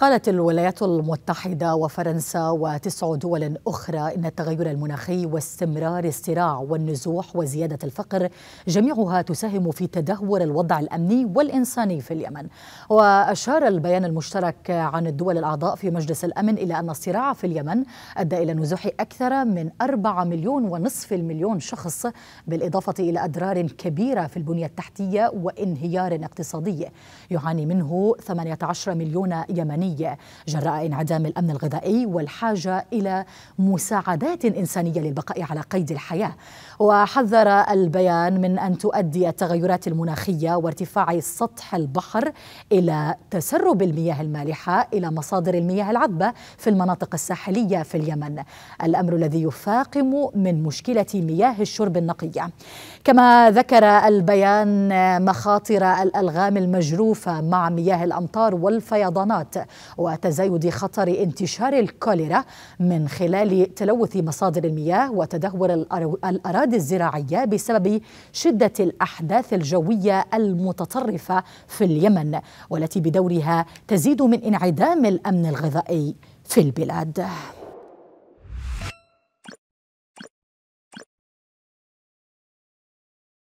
قالت الولايات المتحدة وفرنسا وتسع دول أخرى إن التغير المناخي واستمرار الصراع والنزوح وزيادة الفقر جميعها تساهم في تدهور الوضع الأمني والإنساني في اليمن وأشار البيان المشترك عن الدول الأعضاء في مجلس الأمن إلى أن الصراع في اليمن أدى إلى نزوح أكثر من أربعة مليون ونصف المليون شخص بالإضافة إلى أضرار كبيرة في البنية التحتية وانهيار اقتصادي يعاني منه 18 مليون يمني الإنسانية جراء انعدام الأمن الغذائي والحاجة إلى مساعدات إنسانية للبقاء على قيد الحياة وحذر البيان من أن تؤدي التغيرات المناخية وارتفاع سطح البحر إلى تسرب المياه المالحة إلى مصادر المياه العذبة في المناطق الساحلية في اليمن الأمر الذي يفاقم من مشكلة مياه الشرب النقية كما ذكر البيان مخاطر الألغام المجروفة مع مياه الأمطار والفيضانات وتزايد خطر انتشار الكوليرا من خلال تلوث مصادر المياه وتدهور الأراضي الزراعية بسبب شدة الأحداث الجوية المتطرفة في اليمن والتي بدورها تزيد من انعدام الأمن الغذائي في البلاد